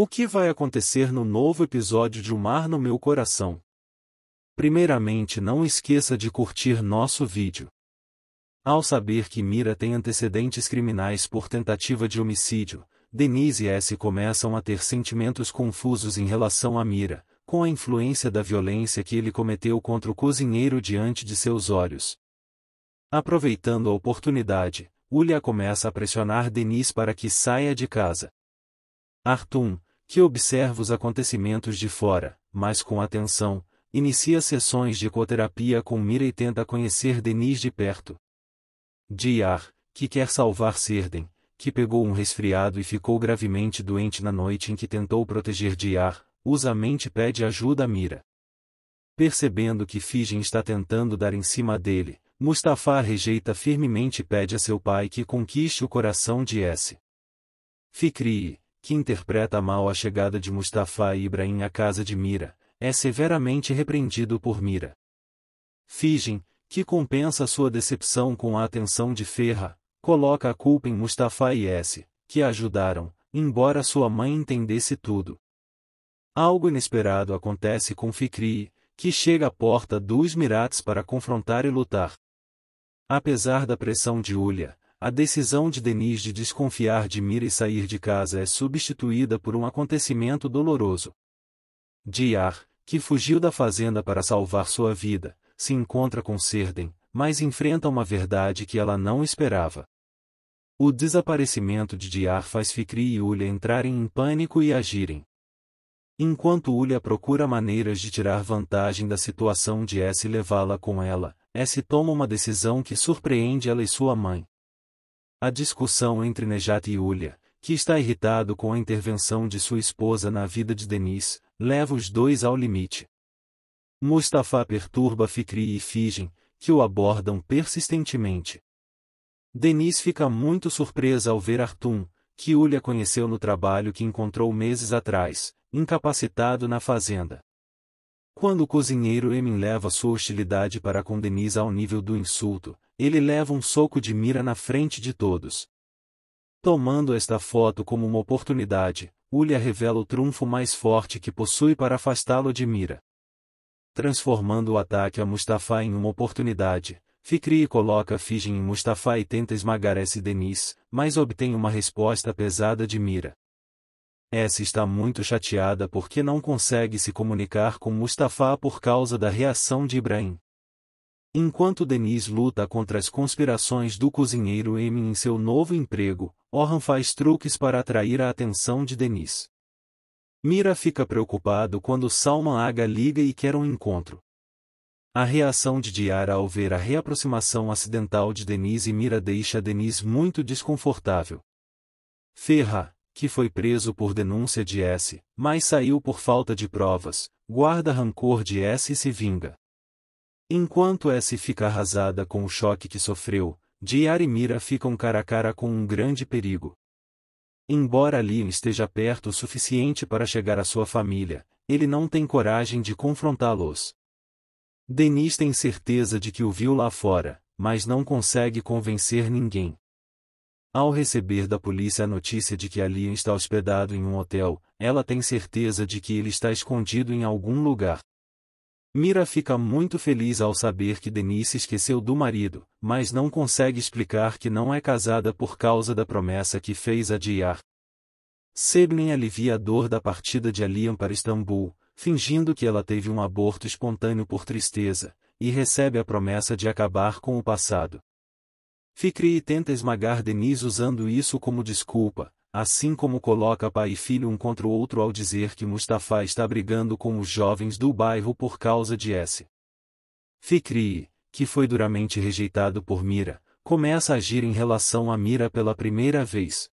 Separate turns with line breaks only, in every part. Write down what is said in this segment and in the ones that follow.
O que vai acontecer no novo episódio de O um Mar no Meu Coração? Primeiramente não esqueça de curtir nosso vídeo. Ao saber que Mira tem antecedentes criminais por tentativa de homicídio, Denise e S começam a ter sentimentos confusos em relação a Mira, com a influência da violência que ele cometeu contra o cozinheiro diante de seus olhos. Aproveitando a oportunidade, Ulia começa a pressionar Denise para que saia de casa. Artum, que observa os acontecimentos de fora, mas com atenção, inicia sessões de ecoterapia com mira e tenta conhecer Denis de perto. Diar, que quer salvar Serden, que pegou um resfriado e ficou gravemente doente na noite em que tentou proteger Diar, usa a mente e pede ajuda a Mira. Percebendo que Fijin está tentando dar em cima dele, Mustafa rejeita firmemente e pede a seu pai que conquiste o coração de S. Fikri, que interpreta mal a chegada de Mustafa Ibrahim à casa de Mira, é severamente repreendido por Mira. Figen, que compensa sua decepção com a atenção de Ferra, coloca a culpa em Mustafa e S, que a ajudaram, embora sua mãe entendesse tudo. Algo inesperado acontece com Fikri, que chega à porta dos Mirates para confrontar e lutar. Apesar da pressão de Ulha, a decisão de Denis de desconfiar de Mira e sair de casa é substituída por um acontecimento doloroso. Diar, que fugiu da fazenda para salvar sua vida, se encontra com Serden, mas enfrenta uma verdade que ela não esperava. O desaparecimento de Diar faz Fikri e Ulha entrarem em pânico e agirem. Enquanto Ulha procura maneiras de tirar vantagem da situação de S e levá-la com ela, S toma uma decisão que surpreende ela e sua mãe. A discussão entre Nejat e Ulia, que está irritado com a intervenção de sua esposa na vida de Denise, leva os dois ao limite. Mustafa perturba Fikri e Figem, que o abordam persistentemente. Denise fica muito surpresa ao ver Artum, que Ulia conheceu no trabalho que encontrou meses atrás, incapacitado na fazenda. Quando o cozinheiro Emin leva sua hostilidade para com Denise ao nível do insulto, ele leva um soco de mira na frente de todos. Tomando esta foto como uma oportunidade, Ulha revela o trunfo mais forte que possui para afastá-lo de mira. Transformando o ataque a Mustafa em uma oportunidade, Fikri coloca Fijin em Mustafa e tenta esmagar S. Denis, mas obtém uma resposta pesada de mira. S está muito chateada porque não consegue se comunicar com Mustafa por causa da reação de Ibrahim. Enquanto Denise luta contra as conspirações do cozinheiro M em seu novo emprego, Orhan faz truques para atrair a atenção de Denise. Mira fica preocupado quando Salman Aga liga e quer um encontro. A reação de Diara ao ver a reaproximação acidental de Denise e Mira deixa Denise muito desconfortável. Ferra, que foi preso por denúncia de S, mas saiu por falta de provas, guarda rancor de S e se vinga. Enquanto S fica arrasada com o choque que sofreu, Diara e Mira ficam cara a cara com um grande perigo. Embora Liam esteja perto o suficiente para chegar à sua família, ele não tem coragem de confrontá-los. Denis tem certeza de que o viu lá fora, mas não consegue convencer ninguém. Ao receber da polícia a notícia de que Liam está hospedado em um hotel, ela tem certeza de que ele está escondido em algum lugar. Mira fica muito feliz ao saber que Denise esqueceu do marido, mas não consegue explicar que não é casada por causa da promessa que fez adiar. Seblen alivia a dor da partida de Alian para Istambul, fingindo que ela teve um aborto espontâneo por tristeza, e recebe a promessa de acabar com o passado. Fikri tenta esmagar Denise usando isso como desculpa, assim como coloca pai e filho um contra o outro ao dizer que Mustafa está brigando com os jovens do bairro por causa de S. Fikri, que foi duramente rejeitado por Mira, começa a agir em relação a Mira pela primeira vez.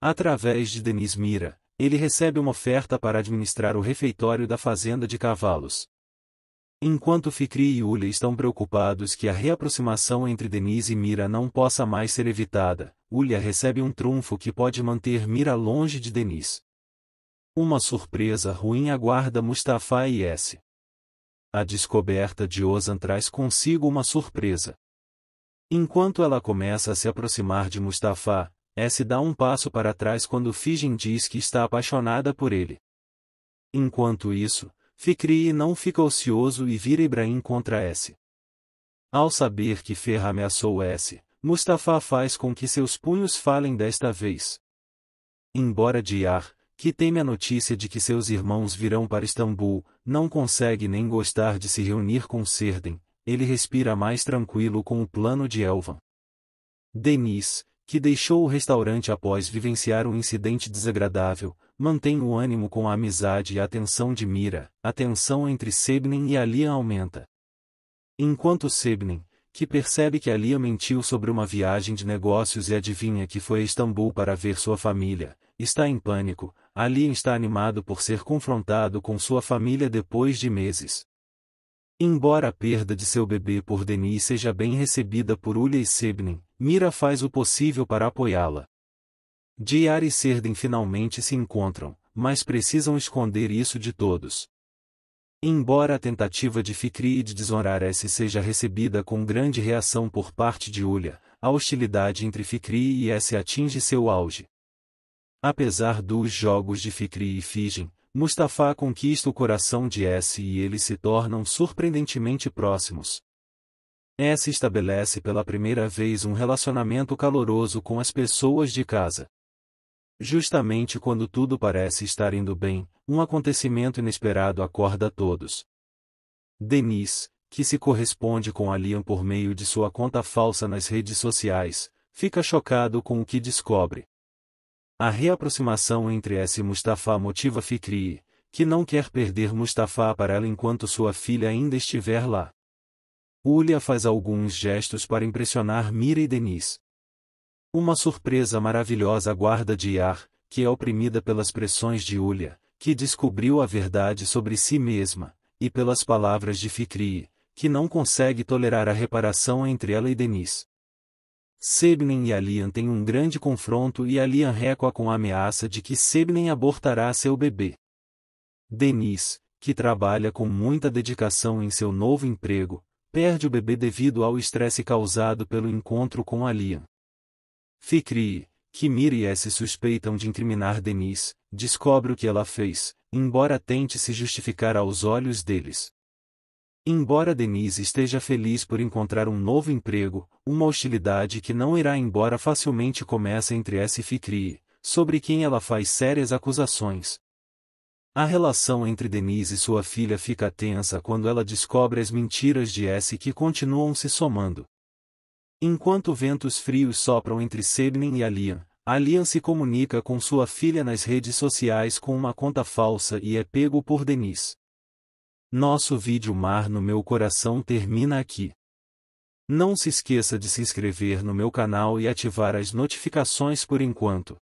Através de Denis Mira, ele recebe uma oferta para administrar o refeitório da fazenda de cavalos. Enquanto Fikri e Ulia estão preocupados que a reaproximação entre Denise e Mira não possa mais ser evitada, Ulia recebe um trunfo que pode manter Mira longe de Denise. Uma surpresa ruim aguarda Mustafa e S. A descoberta de Ozan traz consigo uma surpresa. Enquanto ela começa a se aproximar de Mustafa, S dá um passo para trás quando Fijin diz que está apaixonada por ele. Enquanto isso, Ficri e não fica ocioso e vira Ibrahim contra S. Ao saber que Ferra ameaçou S, Mustafa faz com que seus punhos falem desta vez. Embora Diar, que teme a notícia de que seus irmãos virão para Istambul, não consegue nem gostar de se reunir com Serden, ele respira mais tranquilo com o plano de Elvan. Denis, que deixou o restaurante após vivenciar um incidente desagradável, mantém o ânimo com a amizade e a atenção de Mira, a tensão entre Sebnin e Alia aumenta. Enquanto Sebnin, que percebe que Alia mentiu sobre uma viagem de negócios e adivinha que foi a Istambul para ver sua família, está em pânico, Alia está animado por ser confrontado com sua família depois de meses. Embora a perda de seu bebê por Denis seja bem recebida por Ulia e Sebnin, Mira faz o possível para apoiá-la. Diar e Serden finalmente se encontram, mas precisam esconder isso de todos. Embora a tentativa de Fikri de desonrar S seja recebida com grande reação por parte de Ulha, a hostilidade entre Fikri e S atinge seu auge. Apesar dos jogos de Fikri e Fijin, Mustafa conquista o coração de S e eles se tornam surpreendentemente próximos. S estabelece pela primeira vez um relacionamento caloroso com as pessoas de casa. Justamente quando tudo parece estar indo bem, um acontecimento inesperado acorda todos. Denise, que se corresponde com Alian por meio de sua conta falsa nas redes sociais, fica chocado com o que descobre. A reaproximação entre S e Mustafa motiva Fikri, que não quer perder Mustafa para ela enquanto sua filha ainda estiver lá. Ulia faz alguns gestos para impressionar Mira e Denise. Uma surpresa maravilhosa aguarda Diar, que é oprimida pelas pressões de Ulia, que descobriu a verdade sobre si mesma, e pelas palavras de Fikri, que não consegue tolerar a reparação entre ela e Denise. Sebnen e Alian têm um grande confronto e Alian recua com a ameaça de que Sebnen abortará seu bebê. Denise, que trabalha com muita dedicação em seu novo emprego, perde o bebê devido ao estresse causado pelo encontro com Alian. Fikri, que Mir e S suspeitam de incriminar Denise, descobre o que ela fez, embora tente se justificar aos olhos deles. Embora Denise esteja feliz por encontrar um novo emprego, uma hostilidade que não irá embora facilmente começa entre S e Fikri, sobre quem ela faz sérias acusações. A relação entre Denise e sua filha fica tensa quando ela descobre as mentiras de S que continuam se somando. Enquanto ventos frios sopram entre Sebnin e Alian, Alian se comunica com sua filha nas redes sociais com uma conta falsa e é pego por Denise. Nosso vídeo Mar no Meu Coração termina aqui. Não se esqueça de se inscrever no meu canal e ativar as notificações por enquanto.